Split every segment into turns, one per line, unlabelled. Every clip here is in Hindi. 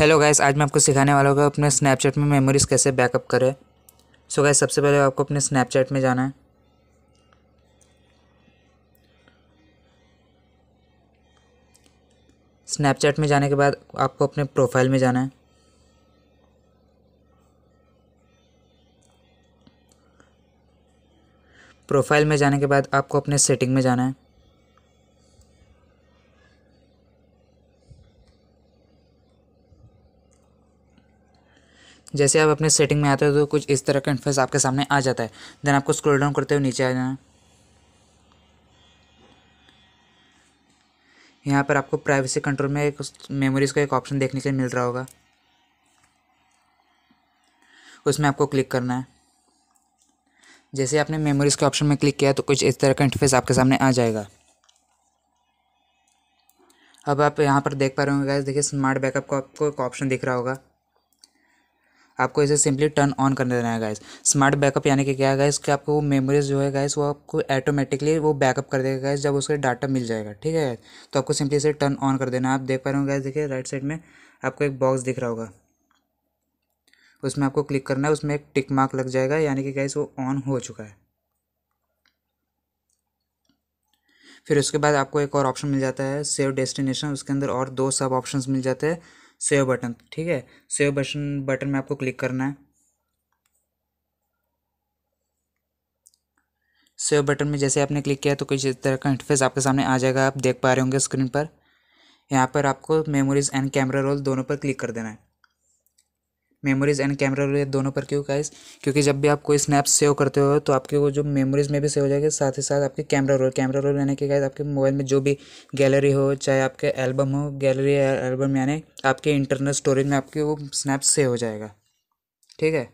हेलो गाइस आज मैं आपको सिखाने वाला हूँ अपने स्नैपचैट में मेमोरीज़ कैसे बैकअप करें सो so गाइस सबसे पहले आपको अपने स्नैपचैट में जाना है स्नैपचैट में जाने के बाद आपको अपने प्रोफाइल में जाना है प्रोफाइल में जाने के बाद आपको अपने सेटिंग में जाना है जैसे आप अपने सेटिंग में आते हो तो कुछ इस तरह का इंटरफेस आपके सामने आ जाता है देन आपको स्क्रॉल डाउन करते हुए नीचे आ जाना यहाँ पर आपको प्राइवेसी कंट्रोल में एक मेमोरीज़ का एक ऑप्शन देखने के लिए मिल रहा होगा उसमें आपको क्लिक करना है जैसे आपने मेमोरीज़ के ऑप्शन में क्लिक किया तो कुछ इस तरह का इंटरफेस आपके सामने आ जाएगा अब आप यहाँ पर देख पा रहे होंगे देखिए स्मार्ट बैकअप का आपको एक ऑप्शन दिख रहा होगा आपको इसे सिंपली टर्न ऑन कर देना है गाइस स्मार्ट बैकअप यानी कि क्या है गाइस कि आपको मेमोरीज जो है गाइस वो आपको ऑटोमेटिकली वो बैकअप कर देगा गाइस जब उसका डाटा मिल जाएगा ठीक है तो आपको सिंपली इसे टर्न ऑन कर देना है आप देख पा रहे हो गाइस देखिए राइट साइड में आपको एक बॉक्स दिख रहा होगा उसमें आपको क्लिक करना है उसमें एक टिक मार्क लग जाएगा यानी कि गाइस वो ऑन हो चुका है फिर उसके बाद आपको एक और ऑप्शन मिल जाता है सेव डेस्टिनेशन उसके अंदर और दो सब ऑप्शंस मिल जाते हैं सेव बटन ठीक है सेव बटन बटन में आपको क्लिक करना है सेव बटन में जैसे आपने क्लिक किया तो कुछ इस तरह का इंटरफेस आपके सामने आ जाएगा आप देख पा रहे होंगे स्क्रीन पर यहाँ पर आपको मेमोरीज एंड कैमरा रोल दोनों पर क्लिक कर देना है मेमोरीज़ एंड कैमरा रोल दोनों पर क्यों गाइस क्योंकि जब भी आप कोई स्नैप सेव करते हो तो आपके वो जो मेमोरीज़ में भी सेव हो जाएगी साथ ही साथ आपके कैमरा रोल कैमरा रोल यानी कि गाइस आपके मोबाइल में जो भी गैलरी हो चाहे आपके एल्बम हो गैलरी एल्बम यानी आपके इंटरनल स्टोरेज में आपके वो स्नैप सेव हो जाएगा ठीक है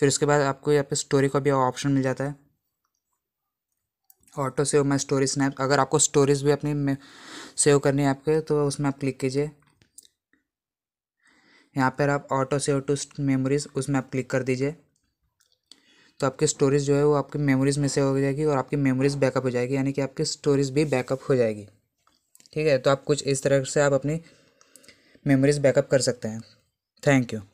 फिर उसके बाद आपको यहाँ पे स्टोरी का भी ऑप्शन मिल जाता है auto save my story snap अगर आपको स्टोरीज भी अपनी सेव करनी है आपके तो उसमें आप क्लिक कीजिए यहाँ पर आप ऑटो सेव टू मेमोरीज़ उसमें आप क्लिक कर दीजिए तो आपकी स्टोरेज जो है वो आपकी मेमोरीज़ में सेव हो जाएगी और आपकी मेमोरीज़ बैकअप हो जाएगी यानी कि आपकी स्टोरेज भी बैकअप हो जाएगी ठीक है तो आप कुछ इस तरह से आप अपनी मेमोरीज़ बैकअप कर सकते हैं थैंक यू